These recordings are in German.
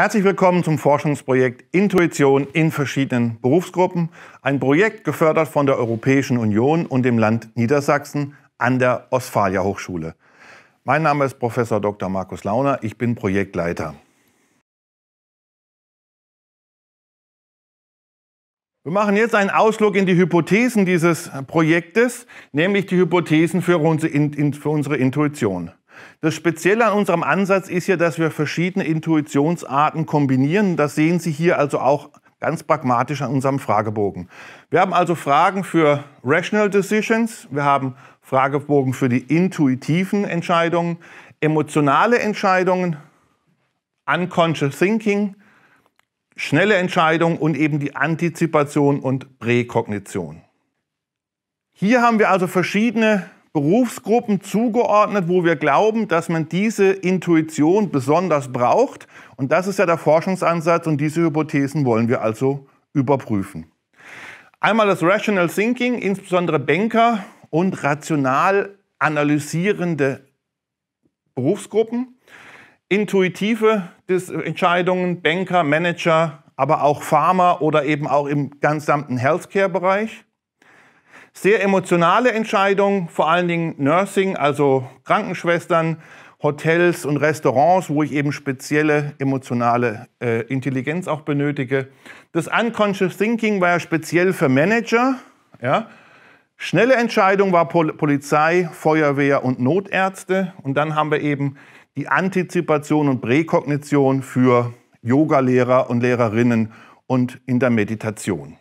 Herzlich willkommen zum Forschungsprojekt Intuition in verschiedenen Berufsgruppen, ein Projekt gefördert von der Europäischen Union und dem Land Niedersachsen an der Ostfalia Hochschule. Mein Name ist Professor Dr. Markus Launer, ich bin Projektleiter. Wir machen jetzt einen Ausflug in die Hypothesen dieses Projektes, nämlich die Hypothesen für unsere Intuition. Das Spezielle an unserem Ansatz ist ja, dass wir verschiedene Intuitionsarten kombinieren. Das sehen Sie hier also auch ganz pragmatisch an unserem Fragebogen. Wir haben also Fragen für Rational Decisions, wir haben Fragebogen für die intuitiven Entscheidungen, emotionale Entscheidungen, Unconscious Thinking, schnelle Entscheidungen und eben die Antizipation und Präkognition. Hier haben wir also verschiedene Berufsgruppen zugeordnet, wo wir glauben, dass man diese Intuition besonders braucht. Und das ist ja der Forschungsansatz und diese Hypothesen wollen wir also überprüfen. Einmal das Rational Thinking, insbesondere Banker und rational analysierende Berufsgruppen, intuitive Entscheidungen, Banker, Manager, aber auch Pharma oder eben auch im gesamten Healthcare-Bereich. Sehr emotionale Entscheidung, vor allen Dingen Nursing, also Krankenschwestern, Hotels und Restaurants, wo ich eben spezielle emotionale äh, Intelligenz auch benötige. Das Unconscious Thinking war ja speziell für Manager. Ja. Schnelle Entscheidung war Pol Polizei, Feuerwehr und Notärzte. Und dann haben wir eben die Antizipation und Präkognition für Yogalehrer und Lehrerinnen und in der Meditation.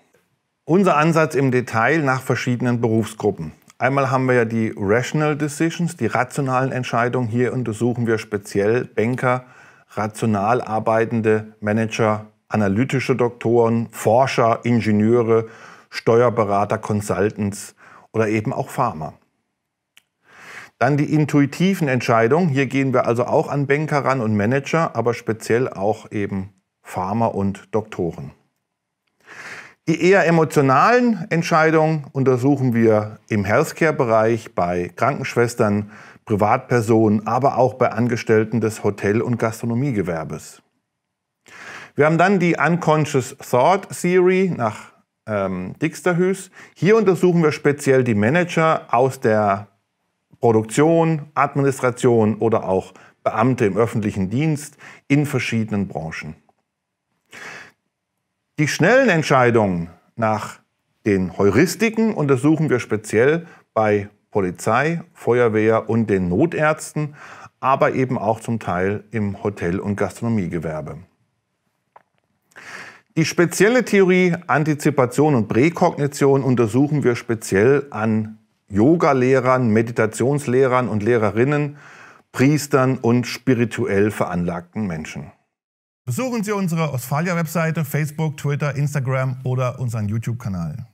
Unser Ansatz im Detail nach verschiedenen Berufsgruppen. Einmal haben wir ja die Rational Decisions, die rationalen Entscheidungen. Hier untersuchen wir speziell Banker, rational arbeitende Manager, analytische Doktoren, Forscher, Ingenieure, Steuerberater, Consultants oder eben auch Pharma. Dann die intuitiven Entscheidungen. Hier gehen wir also auch an Banker ran und Manager, aber speziell auch eben Pharma und Doktoren. Die eher emotionalen Entscheidungen untersuchen wir im Healthcare-Bereich bei Krankenschwestern, Privatpersonen, aber auch bei Angestellten des Hotel- und Gastronomiegewerbes. Wir haben dann die Unconscious Thought Theory nach ähm, Dixterhüs. Hier untersuchen wir speziell die Manager aus der Produktion, Administration oder auch Beamte im öffentlichen Dienst in verschiedenen Branchen. Die schnellen Entscheidungen nach den Heuristiken untersuchen wir speziell bei Polizei, Feuerwehr und den Notärzten, aber eben auch zum Teil im Hotel- und Gastronomiegewerbe. Die spezielle Theorie Antizipation und Präkognition untersuchen wir speziell an Yoga-Lehrern, Meditationslehrern und Lehrerinnen, Priestern und spirituell veranlagten Menschen. Besuchen Sie unsere Ostfalia-Webseite, Facebook, Twitter, Instagram oder unseren YouTube-Kanal.